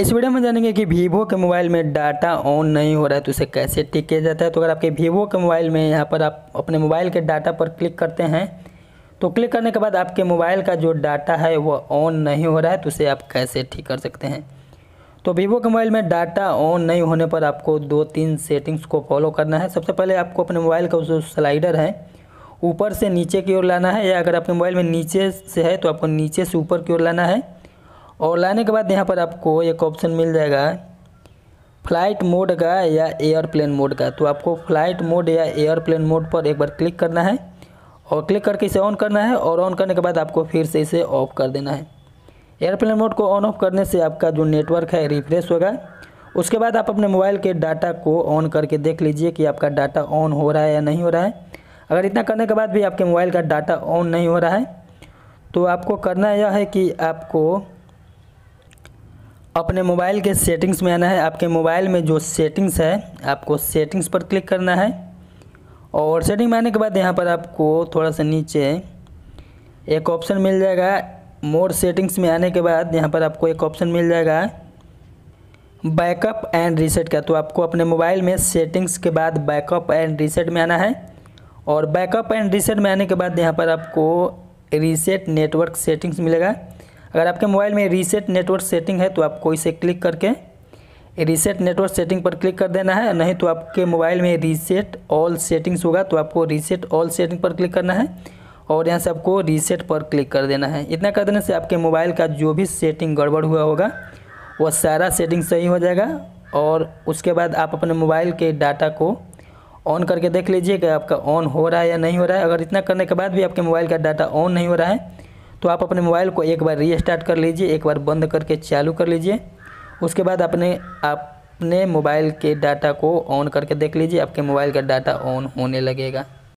इस वीडियो में जानेंगे कि वीवो के मोबाइल में डाटा ऑन नहीं हो रहा है तो उसे कैसे ठीक किया जाता है तो अगर आपके वीवो के मोबाइल में यहाँ पर आप अपने मोबाइल के डाटा पर क्लिक करते हैं तो क्लिक करने के बाद आपके मोबाइल का जो डाटा है वो ऑन नहीं हो रहा है तो उसे आप कैसे ठीक कर सकते हैं तो वीवो के मोबाइल में डाटा ऑन नहीं होने पर आपको दो तीन सेटिंग्स को फॉलो करना है सबसे पहले आपको अपने मोबाइल का जो स्लाइडर है ऊपर से नीचे की ओर लाना है या अगर आपके मोबाइल में नीचे से है तो आपको नीचे से ऊपर की ओर लाना है और लाने के बाद यहाँ पर आपको एक ऑप्शन मिल जाएगा फ्लाइट मोड का या एयरप्लेन मोड का तो आपको फ्लाइट मोड या एयरप्लेन मोड पर एक बार क्लिक करना है और क्लिक करके इसे ऑन करना है और ऑन करने के बाद आपको फिर से इसे ऑफ कर देना है एयरप्लेन मोड को ऑन ऑफ करने से आपका जो नेटवर्क है रिफ्रेश होगा उसके बाद आप अपने मोबाइल के डाटा को ऑन करके देख लीजिए कि आपका डाटा ऑन हो रहा है या नहीं हो रहा है अगर इतना करने के बाद भी आपके मोबाइल का डाटा ऑन नहीं हो रहा है तो आपको करना यह है कि आपको अपने मोबाइल के सेटिंग्स में आना है आपके मोबाइल में जो सेटिंग्स है आपको सेटिंग्स पर क्लिक करना है और सेटिंग में आने के बाद यहाँ पर आपको थोड़ा सा नीचे एक ऑप्शन मिल जाएगा मोर सेटिंग्स में आने के बाद यहाँ पर आपको एक ऑप्शन मिल जाएगा बैकअप एंड रीसेट का तो आपको अपने मोबाइल में सेटिंग्स के बाद बैकअप एंड रीसेट में आना है और बैकअप एंड रीसेट में आने के बाद यहाँ पर आपको रीसेट नेटवर्क सेटिंग्स मिलेगा अगर आपके मोबाइल में रीसेट नेटवर्क सेटिंग है तो आपको इसे क्लिक करके रीसेट नेटवर्क सेटिंग पर क्लिक कर देना है नहीं तो आपके मोबाइल में रीसेट ऑल सेटिंग्स होगा तो आपको रीसेट ऑल सेटिंग पर क्लिक करना है और यहाँ से आपको रीसेट पर क्लिक कर देना है इतना कर देने से आपके मोबाइल का जो भी सेटिंग गड़बड़ हुआ होगा वह सारा सेटिंग सही हो जाएगा और उसके बाद आप अपने मोबाइल के डाटा को ऑन करके देख लीजिए कि आपका ऑन हो रहा है या नहीं हो रहा है अगर इतना करने के बाद भी आपके मोबाइल का डाटा ऑन नहीं हो रहा है तो आप अपने मोबाइल को एक बार रीस्टार्ट कर लीजिए एक बार बंद करके चालू कर लीजिए उसके बाद अपने अपने मोबाइल के डाटा को ऑन करके देख लीजिए आपके मोबाइल का डाटा ऑन होने लगेगा